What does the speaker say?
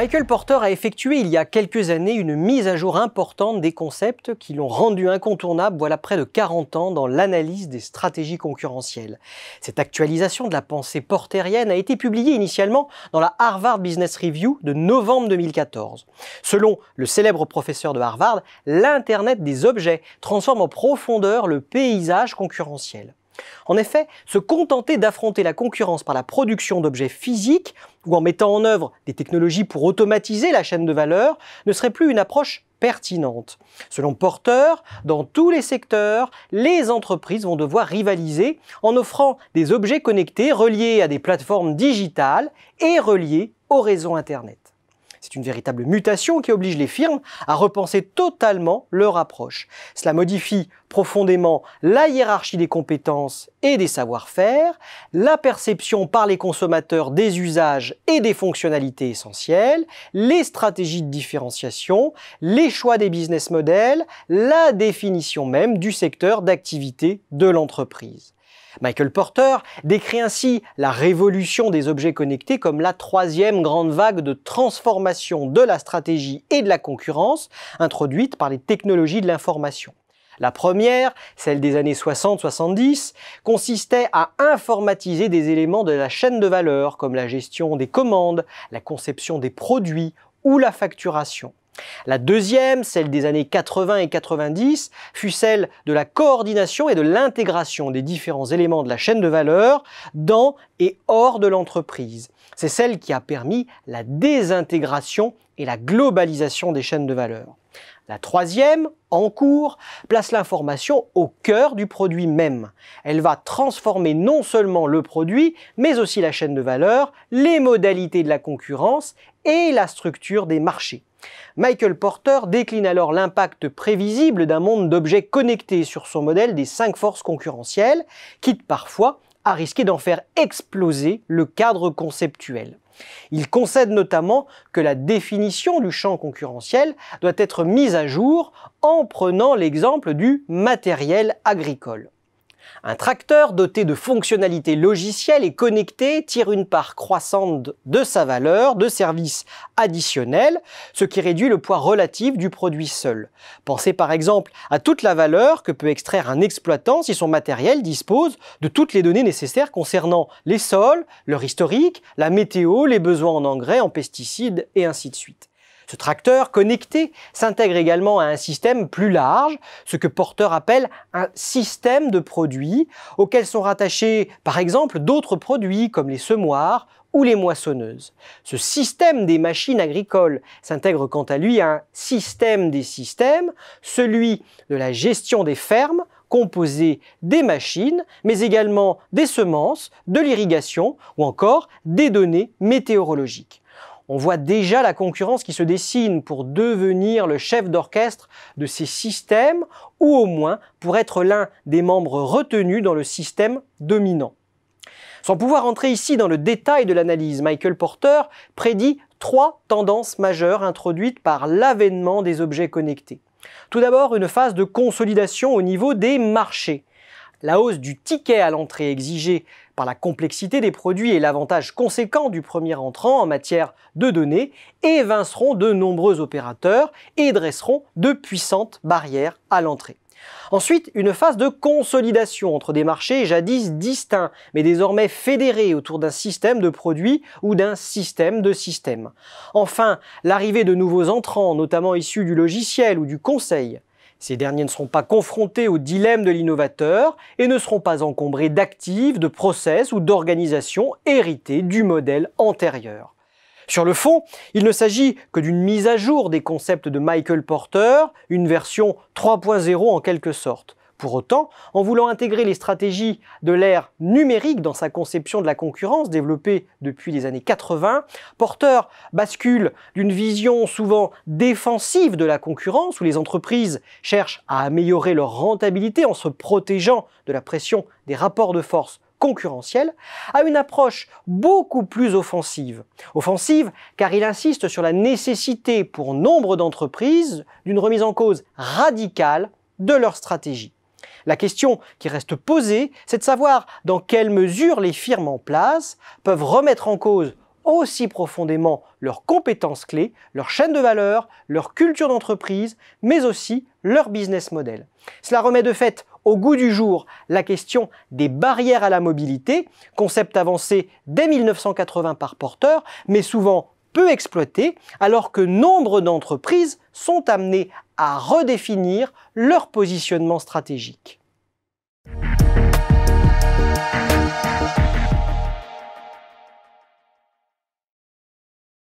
Michael Porter a effectué il y a quelques années une mise à jour importante des concepts qui l'ont rendu incontournable voilà près de 40 ans dans l'analyse des stratégies concurrentielles. Cette actualisation de la pensée porterienne a été publiée initialement dans la Harvard Business Review de novembre 2014. Selon le célèbre professeur de Harvard, l'Internet des objets transforme en profondeur le paysage concurrentiel. En effet, se contenter d'affronter la concurrence par la production d'objets physiques ou en mettant en œuvre des technologies pour automatiser la chaîne de valeur ne serait plus une approche pertinente. Selon Porter, dans tous les secteurs, les entreprises vont devoir rivaliser en offrant des objets connectés reliés à des plateformes digitales et reliés au réseau Internet. C'est une véritable mutation qui oblige les firmes à repenser totalement leur approche. Cela modifie profondément la hiérarchie des compétences et des savoir-faire, la perception par les consommateurs des usages et des fonctionnalités essentielles, les stratégies de différenciation, les choix des business models, la définition même du secteur d'activité de l'entreprise. Michael Porter décrit ainsi la révolution des objets connectés comme la troisième grande vague de transformation de la stratégie et de la concurrence introduite par les technologies de l'information. La première, celle des années 60-70, consistait à informatiser des éléments de la chaîne de valeur comme la gestion des commandes, la conception des produits ou la facturation. La deuxième, celle des années 80 et 90, fut celle de la coordination et de l'intégration des différents éléments de la chaîne de valeur dans et hors de l'entreprise. C'est celle qui a permis la désintégration et la globalisation des chaînes de valeur. La troisième, en cours, place l'information au cœur du produit même. Elle va transformer non seulement le produit, mais aussi la chaîne de valeur, les modalités de la concurrence et la structure des marchés. Michael Porter décline alors l'impact prévisible d'un monde d'objets connectés sur son modèle des cinq forces concurrentielles, quitte parfois à risquer d'en faire exploser le cadre conceptuel. Il concède notamment que la définition du champ concurrentiel doit être mise à jour en prenant l'exemple du matériel agricole. Un tracteur doté de fonctionnalités logicielles et connectées tire une part croissante de sa valeur de services additionnels, ce qui réduit le poids relatif du produit seul. Pensez par exemple à toute la valeur que peut extraire un exploitant si son matériel dispose de toutes les données nécessaires concernant les sols, leur historique, la météo, les besoins en engrais, en pesticides et ainsi de suite. Ce tracteur connecté s'intègre également à un système plus large, ce que Porter appelle un système de produits, auxquels sont rattachés par exemple d'autres produits comme les semoirs ou les moissonneuses. Ce système des machines agricoles s'intègre quant à lui à un système des systèmes, celui de la gestion des fermes, composé des machines, mais également des semences, de l'irrigation ou encore des données météorologiques. On voit déjà la concurrence qui se dessine pour devenir le chef d'orchestre de ces systèmes, ou au moins pour être l'un des membres retenus dans le système dominant. Sans pouvoir entrer ici dans le détail de l'analyse, Michael Porter prédit trois tendances majeures introduites par l'avènement des objets connectés. Tout d'abord, une phase de consolidation au niveau des marchés. La hausse du ticket à l'entrée exigée par la complexité des produits et l'avantage conséquent du premier entrant en matière de données, évinceront de nombreux opérateurs et dresseront de puissantes barrières à l'entrée. Ensuite, une phase de consolidation entre des marchés jadis distincts, mais désormais fédérés autour d'un système de produits ou d'un système de systèmes. Enfin, l'arrivée de nouveaux entrants, notamment issus du logiciel ou du conseil. Ces derniers ne seront pas confrontés au dilemme de l'innovateur et ne seront pas encombrés d'actifs, de process ou d'organisations hérités du modèle antérieur. Sur le fond, il ne s'agit que d'une mise à jour des concepts de Michael Porter, une version 3.0 en quelque sorte. Pour autant, en voulant intégrer les stratégies de l'ère numérique dans sa conception de la concurrence développée depuis les années 80, Porter bascule d'une vision souvent défensive de la concurrence où les entreprises cherchent à améliorer leur rentabilité en se protégeant de la pression des rapports de force concurrentiels à une approche beaucoup plus offensive. Offensive car il insiste sur la nécessité pour nombre d'entreprises d'une remise en cause radicale de leur stratégie. La question qui reste posée, c'est de savoir dans quelle mesure les firmes en place peuvent remettre en cause aussi profondément leurs compétences clés, leur chaîne de valeur, leur culture d'entreprise, mais aussi leur business model. Cela remet de fait au goût du jour la question des barrières à la mobilité, concept avancé dès 1980 par Porter, mais souvent peu exploitées, alors que nombre d'entreprises sont amenées à redéfinir leur positionnement stratégique.